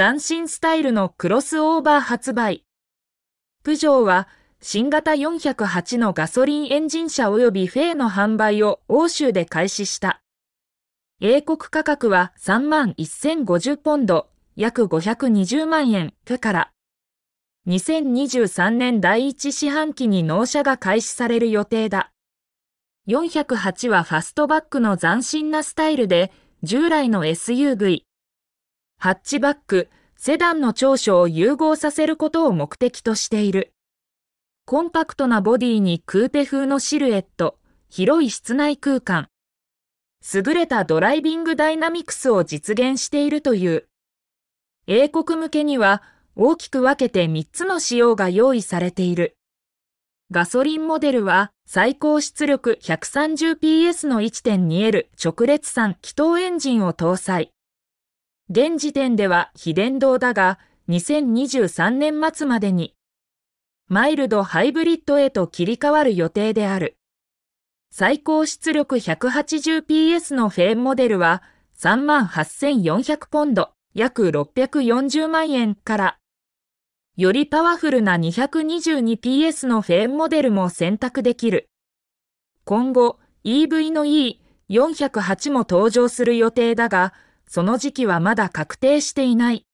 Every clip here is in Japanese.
斬新スタイルのクロスオーバー発売。プジョーは新型408のガソリンエンジン車及びフェイの販売を欧州で開始した。英国価格は3万1050ポンド、約520万円から2023年第1四半期に納車が開始される予定だ。408はファストバックの斬新なスタイルで、従来の SUV、ハッチバック、セダンの長所を融合させることを目的としている。コンパクトなボディにクーペ風のシルエット、広い室内空間、優れたドライビングダイナミクスを実現しているという。英国向けには大きく分けて3つの仕様が用意されている。ガソリンモデルは最高出力 130PS の 1.2L 直列3気筒エンジンを搭載。現時点では非電動だが、2023年末までに、マイルドハイブリッドへと切り替わる予定である。最高出力 180PS のフェーンモデルは、38,400ポンド、約640万円から、よりパワフルな 222PS のフェーンモデルも選択できる。今後、EV の E408 も登場する予定だが、その時期はまだ確定していない。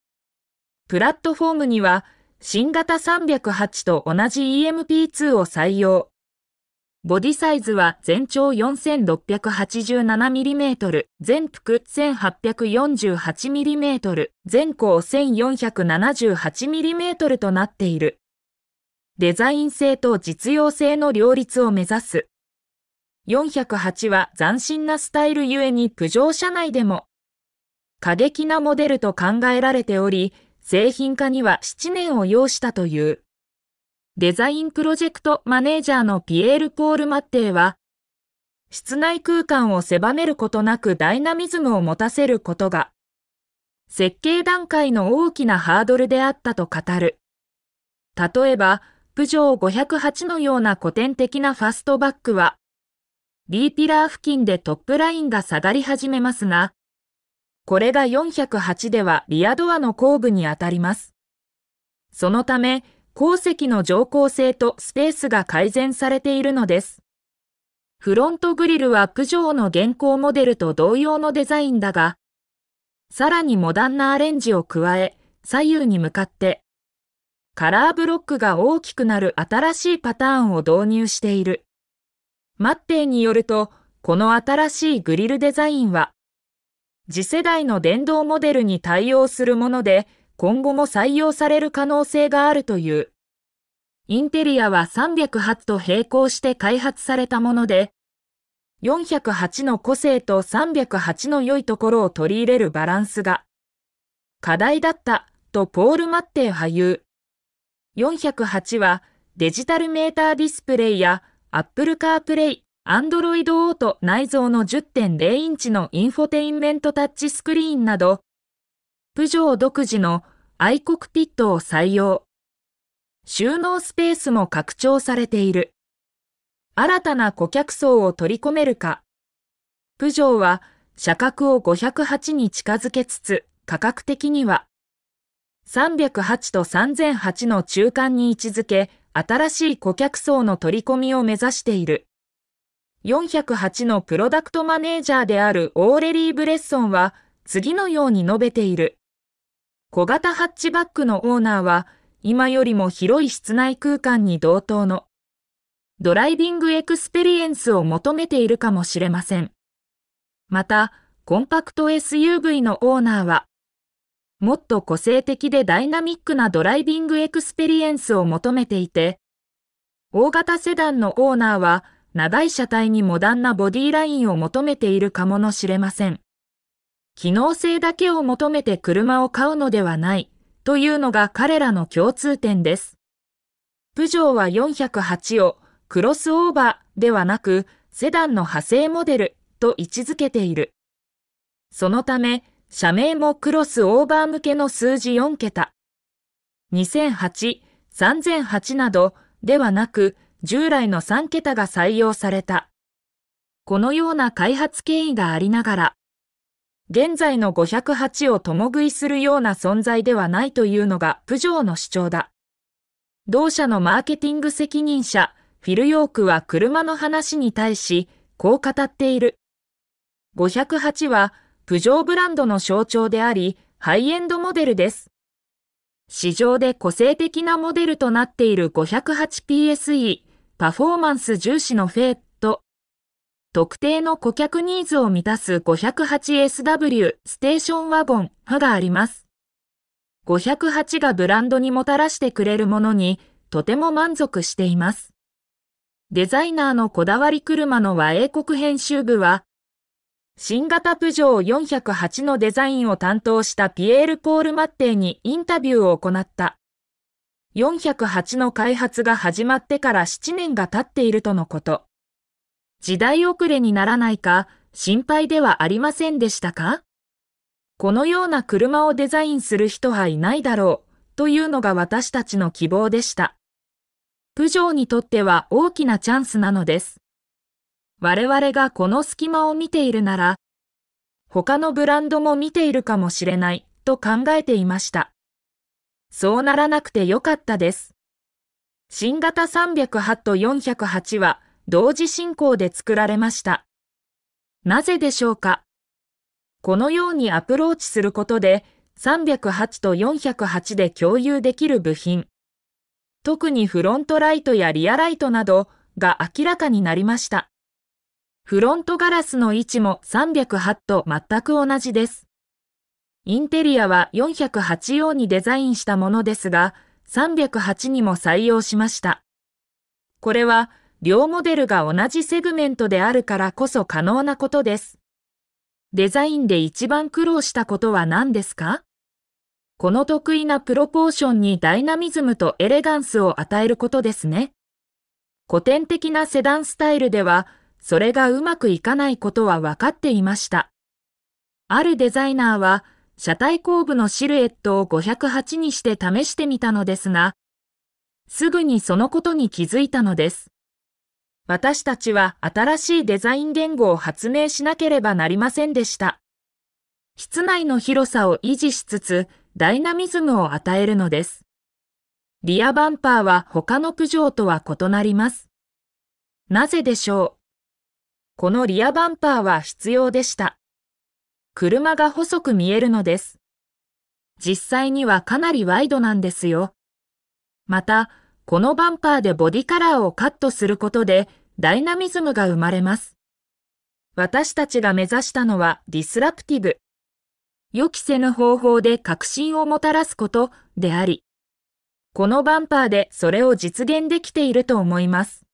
プラットフォームには新型308と同じ EMP2 を採用。ボディサイズは全長 4687mm、全幅 1848mm、全高 1478mm となっている。デザイン性と実用性の両立を目指す。408は斬新なスタイルゆえにプジョー車内でも過激なモデルと考えられており、製品化には7年を要したという。デザインプロジェクトマネージャーのピエール・ポール・マッテイは、室内空間を狭めることなくダイナミズムを持たせることが、設計段階の大きなハードルであったと語る。例えば、プジョー508のような古典的なファストバックは、B ピラー付近でトップラインが下がり始めますが、これが408ではリアドアの後部にあたります。そのため、鉱石の乗降性とスペースが改善されているのです。フロントグリルはプジョーの現行モデルと同様のデザインだが、さらにモダンなアレンジを加え、左右に向かって、カラーブロックが大きくなる新しいパターンを導入している。マッテイによると、この新しいグリルデザインは、次世代の電動モデルに対応するもので、今後も採用される可能性があるという。インテリアは308と並行して開発されたもので、408の個性と308の良いところを取り入れるバランスが、課題だったとポール・マッテイ言う。408はデジタルメーターディスプレイや Apple CarPlay、Android Auto 内蔵の10.0インチのインフォテインメントタッチスクリーンなど、プジョー独自のアイコクピットを採用。収納スペースも拡張されている。新たな顧客層を取り込めるか。プジョーは車格を508に近づけつつ、価格的には308と3008の中間に位置づけ、新しい顧客層の取り込みを目指している。408のプロダクトマネージャーであるオーレリー・ブレッソンは次のように述べている。小型ハッチバックのオーナーは今よりも広い室内空間に同等のドライビングエクスペリエンスを求めているかもしれません。また、コンパクト SUV のオーナーはもっと個性的でダイナミックなドライビングエクスペリエンスを求めていて、大型セダンのオーナーは長い車体にモダンなボディラインを求めているかもしれません。機能性だけを求めて車を買うのではないというのが彼らの共通点です。プジョーは408をクロスオーバーではなくセダンの派生モデルと位置づけている。そのため、社名もクロスオーバー向けの数字4桁。2008、3008などではなく従来の3桁が採用された。このような開発権威がありながら、現在の508を共食いするような存在ではないというのがプジョーの主張だ。同社のマーケティング責任者、フィル・ヨークは車の話に対し、こう語っている。508は、プジョーブランドの象徴であり、ハイエンドモデルです。市場で個性的なモデルとなっている 508PSE。パフォーマンス重視のフェット。特定の顧客ニーズを満たす 508SW ステーションワゴン派があります。508がブランドにもたらしてくれるものにとても満足しています。デザイナーのこだわり車の和英国編集部は、新型プジョー408のデザインを担当したピエール・ポール・マッテイにインタビューを行った。408の開発が始まってから7年が経っているとのこと。時代遅れにならないか心配ではありませんでしたかこのような車をデザインする人はいないだろうというのが私たちの希望でした。プジョーにとっては大きなチャンスなのです。我々がこの隙間を見ているなら、他のブランドも見ているかもしれないと考えていました。そうならなくてよかったです。新型308と408は同時進行で作られました。なぜでしょうかこのようにアプローチすることで308と408で共有できる部品、特にフロントライトやリアライトなどが明らかになりました。フロントガラスの位置も308と全く同じです。インテリアは408用にデザインしたものですが、308にも採用しました。これは、両モデルが同じセグメントであるからこそ可能なことです。デザインで一番苦労したことは何ですかこの得意なプロポーションにダイナミズムとエレガンスを与えることですね。古典的なセダンスタイルでは、それがうまくいかないことは分かっていました。あるデザイナーは、車体後部のシルエットを508にして試してみたのですが、すぐにそのことに気づいたのです。私たちは新しいデザイン言語を発明しなければなりませんでした。室内の広さを維持しつつ、ダイナミズムを与えるのです。リアバンパーは他のプジョーとは異なります。なぜでしょうこのリアバンパーは必要でした。車が細く見えるのです。実際にはかなりワイドなんですよ。また、このバンパーでボディカラーをカットすることでダイナミズムが生まれます。私たちが目指したのはディスラプティブ。予期せぬ方法で革新をもたらすことであり、このバンパーでそれを実現できていると思います。